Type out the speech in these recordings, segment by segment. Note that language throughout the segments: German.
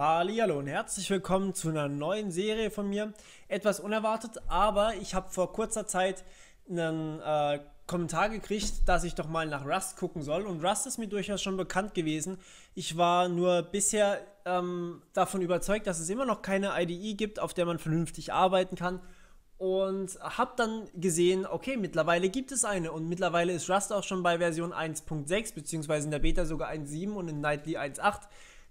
Hallo und herzlich willkommen zu einer neuen Serie von mir. Etwas unerwartet, aber ich habe vor kurzer Zeit einen äh, Kommentar gekriegt, dass ich doch mal nach Rust gucken soll. Und Rust ist mir durchaus schon bekannt gewesen. Ich war nur bisher ähm, davon überzeugt, dass es immer noch keine IDE gibt, auf der man vernünftig arbeiten kann. Und habe dann gesehen, okay, mittlerweile gibt es eine. Und mittlerweile ist Rust auch schon bei Version 1.6, beziehungsweise in der Beta sogar 1.7 und in Nightly 1.8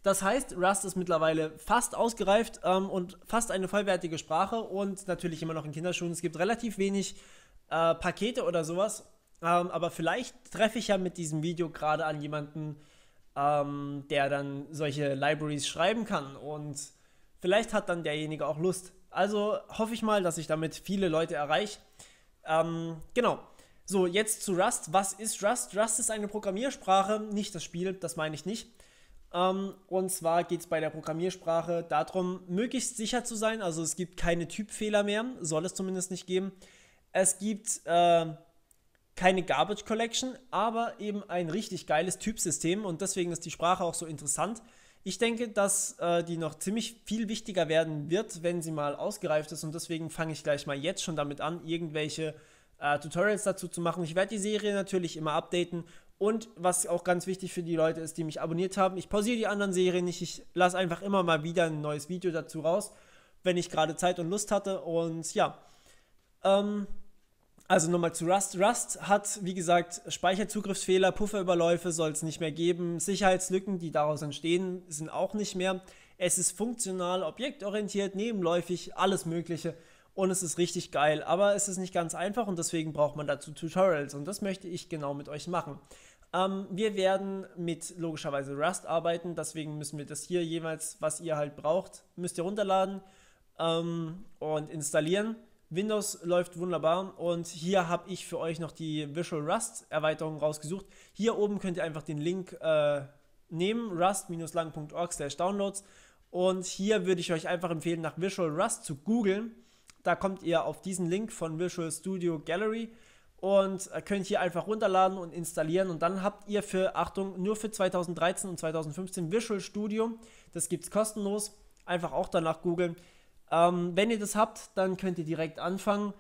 das heißt, Rust ist mittlerweile fast ausgereift ähm, und fast eine vollwertige Sprache und natürlich immer noch in Kinderschuhen. Es gibt relativ wenig äh, Pakete oder sowas. Ähm, aber vielleicht treffe ich ja mit diesem Video gerade an jemanden, ähm, der dann solche Libraries schreiben kann. Und vielleicht hat dann derjenige auch Lust. Also hoffe ich mal, dass ich damit viele Leute erreiche. Ähm, genau. So, jetzt zu Rust. Was ist Rust? Rust ist eine Programmiersprache, nicht das Spiel, das meine ich nicht. Um, ähm, und zwar geht es bei der Programmiersprache darum, möglichst sicher zu sein. Also es gibt keine Typfehler mehr, soll es zumindest nicht geben. Es gibt äh, keine Garbage Collection, aber eben ein richtig geiles Typsystem und deswegen ist die Sprache auch so interessant. Ich denke, dass äh, die noch ziemlich viel wichtiger werden wird, wenn sie mal ausgereift ist und deswegen fange ich gleich mal jetzt schon damit an, irgendwelche äh, Tutorials dazu zu machen. Ich werde die Serie natürlich immer updaten und was auch ganz wichtig für die Leute ist, die mich abonniert haben, ich pausiere die anderen Serien nicht, ich lasse einfach immer mal wieder ein neues Video dazu raus, wenn ich gerade Zeit und Lust hatte. Und ja, ähm, also nochmal zu Rust. Rust hat, wie gesagt, Speicherzugriffsfehler, Pufferüberläufe soll es nicht mehr geben, Sicherheitslücken, die daraus entstehen, sind auch nicht mehr. Es ist funktional, objektorientiert, nebenläufig, alles Mögliche und es ist richtig geil, aber es ist nicht ganz einfach und deswegen braucht man dazu Tutorials und das möchte ich genau mit euch machen. Ähm, wir werden mit logischerweise Rust arbeiten, deswegen müssen wir das hier jeweils, was ihr halt braucht, müsst ihr runterladen ähm, und installieren. Windows läuft wunderbar und hier habe ich für euch noch die Visual Rust Erweiterung rausgesucht. Hier oben könnt ihr einfach den Link äh, nehmen, rust-lang.org/downloads und hier würde ich euch einfach empfehlen, nach Visual Rust zu googeln da kommt ihr auf diesen Link von Visual Studio Gallery und äh, könnt hier einfach runterladen und installieren und dann habt ihr für, Achtung, nur für 2013 und 2015 Visual Studio, das gibt es kostenlos, einfach auch danach googeln. Ähm, wenn ihr das habt, dann könnt ihr direkt anfangen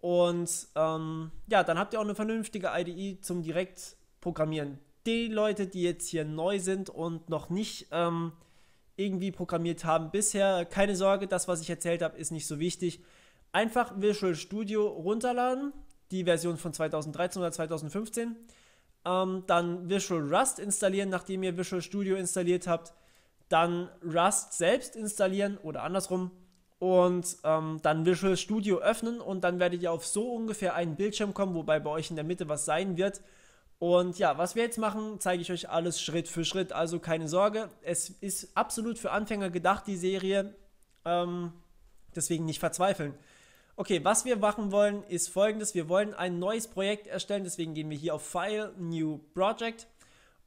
und ähm, ja, dann habt ihr auch eine vernünftige IDE zum direkt programmieren. Die Leute, die jetzt hier neu sind und noch nicht ähm, irgendwie programmiert haben bisher, keine Sorge, das, was ich erzählt habe, ist nicht so wichtig. Einfach Visual Studio runterladen, die Version von 2013 oder 2015. Ähm, dann Visual Rust installieren, nachdem ihr Visual Studio installiert habt. Dann Rust selbst installieren oder andersrum. Und ähm, dann Visual Studio öffnen und dann werdet ihr auf so ungefähr einen Bildschirm kommen, wobei bei euch in der Mitte was sein wird. Und ja, was wir jetzt machen, zeige ich euch alles Schritt für Schritt. Also keine Sorge, es ist absolut für Anfänger gedacht, die Serie. Ähm, deswegen nicht verzweifeln. Okay, was wir machen wollen, ist folgendes. Wir wollen ein neues Projekt erstellen, deswegen gehen wir hier auf File, New Project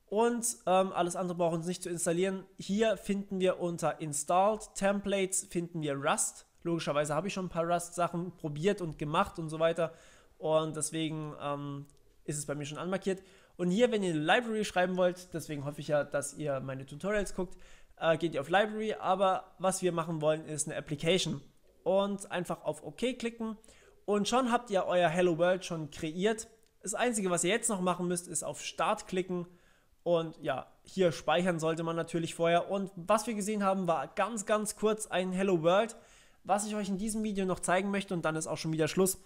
und ähm, alles andere brauchen wir uns nicht zu installieren. Hier finden wir unter Installed Templates, finden wir Rust. Logischerweise habe ich schon ein paar Rust-Sachen probiert und gemacht und so weiter und deswegen ähm, ist es bei mir schon anmarkiert. Und hier, wenn ihr eine Library schreiben wollt, deswegen hoffe ich ja, dass ihr meine Tutorials guckt, äh, geht ihr auf Library, aber was wir machen wollen, ist eine Application und einfach auf OK klicken und schon habt ihr euer Hello World schon kreiert. Das Einzige, was ihr jetzt noch machen müsst, ist auf Start klicken und ja, hier speichern sollte man natürlich vorher. Und was wir gesehen haben, war ganz, ganz kurz ein Hello World, was ich euch in diesem Video noch zeigen möchte und dann ist auch schon wieder Schluss.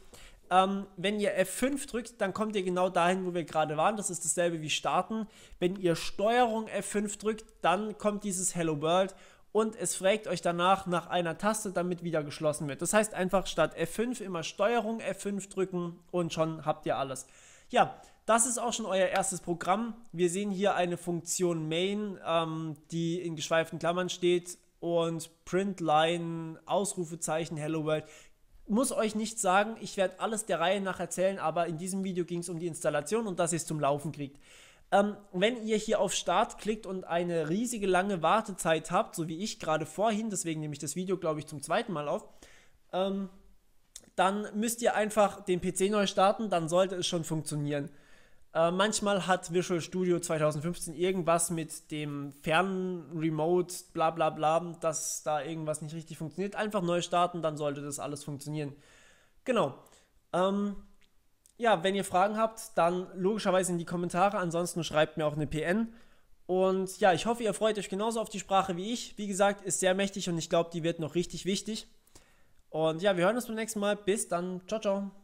Ähm, wenn ihr F5 drückt, dann kommt ihr genau dahin, wo wir gerade waren. Das ist dasselbe wie starten. Wenn ihr Steuerung F5 drückt, dann kommt dieses Hello World und es fragt euch danach nach einer Taste, damit wieder geschlossen wird. Das heißt einfach statt F5 immer Steuerung F5 drücken und schon habt ihr alles. Ja, das ist auch schon euer erstes Programm. Wir sehen hier eine Funktion Main, ähm, die in geschweiften Klammern steht und Printline, Ausrufezeichen, Hello World. Muss euch nicht sagen, ich werde alles der Reihe nach erzählen, aber in diesem Video ging es um die Installation und dass ihr es zum Laufen kriegt. Ähm, wenn ihr hier auf Start klickt und eine riesige lange Wartezeit habt, so wie ich gerade vorhin, deswegen nehme ich das Video, glaube ich, zum zweiten Mal auf, ähm, dann müsst ihr einfach den PC neu starten, dann sollte es schon funktionieren. Äh, manchmal hat Visual Studio 2015 irgendwas mit dem Fernremote, bla bla bla, dass da irgendwas nicht richtig funktioniert. Einfach neu starten, dann sollte das alles funktionieren. Genau. Ähm, ja, wenn ihr Fragen habt, dann logischerweise in die Kommentare. Ansonsten schreibt mir auch eine PN. Und ja, ich hoffe, ihr freut euch genauso auf die Sprache wie ich. Wie gesagt, ist sehr mächtig und ich glaube, die wird noch richtig wichtig. Und ja, wir hören uns beim nächsten Mal. Bis dann. Ciao, ciao.